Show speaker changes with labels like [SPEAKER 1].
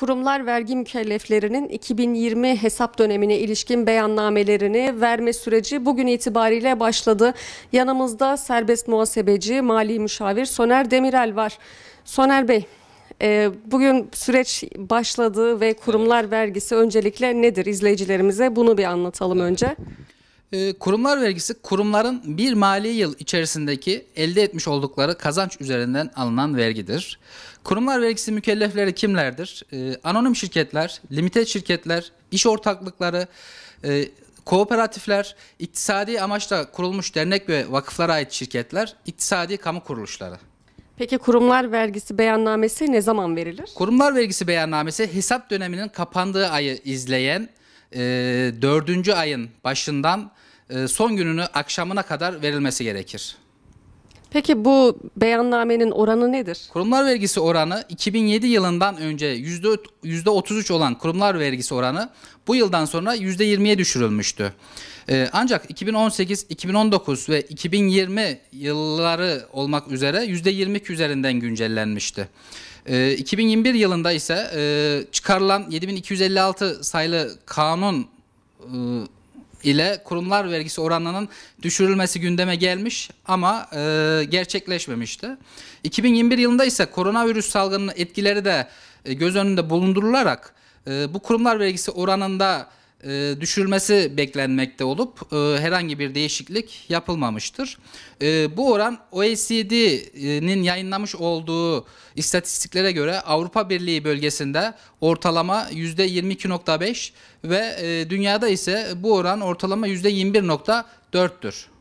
[SPEAKER 1] kurumlar vergi mükelleflerinin 2020 hesap dönemine ilişkin beyannamelerini verme süreci bugün itibariyle başladı. Yanımızda serbest muhasebeci, mali müşavir Soner Demirel var. Soner Bey, e, bugün süreç başladı ve kurumlar vergisi öncelikle nedir? İzleyicilerimize bunu bir anlatalım
[SPEAKER 2] önce. Ee, kurumlar vergisi kurumların bir mali yıl içerisindeki elde etmiş oldukları kazanç üzerinden alınan vergidir. Kurumlar vergisi mükellefleri kimlerdir? Ee, anonim şirketler, limited şirketler, iş ortaklıkları, e, kooperatifler, iktisadi amaçla kurulmuş dernek ve vakıflara ait şirketler, iktisadi kamu kuruluşları.
[SPEAKER 1] Peki kurumlar vergisi beyannamesi ne zaman verilir?
[SPEAKER 2] Kurumlar vergisi beyannamesi hesap döneminin kapandığı ayı izleyen e, dördüncü ayın başından e, son gününü akşamına kadar verilmesi gerekir.
[SPEAKER 1] Peki bu beyannamenin oranı nedir?
[SPEAKER 2] Kurumlar vergisi oranı 2007 yılından önce %33 olan kurumlar vergisi oranı bu yıldan sonra %20'ye düşürülmüştü. Ee, ancak 2018, 2019 ve 2020 yılları olmak üzere %22 üzerinden güncellenmişti. E, ee, 2021 yılında ise e, çıkarılan 7256 sayılı kanun e, ile kurumlar vergisi oranının düşürülmesi gündeme gelmiş ama e, gerçekleşmemişti. 2021 yılında ise koronavirüs salgınının etkileri de e, göz önünde bulundurularak e, bu kurumlar vergisi oranında e, Düşürmesi beklenmekte olup e, herhangi bir değişiklik yapılmamıştır. E, bu oran OECD'nin yayınlamış olduğu istatistiklere göre Avrupa Birliği bölgesinde ortalama %22.5 ve dünyada ise bu oran ortalama %21.4'tür.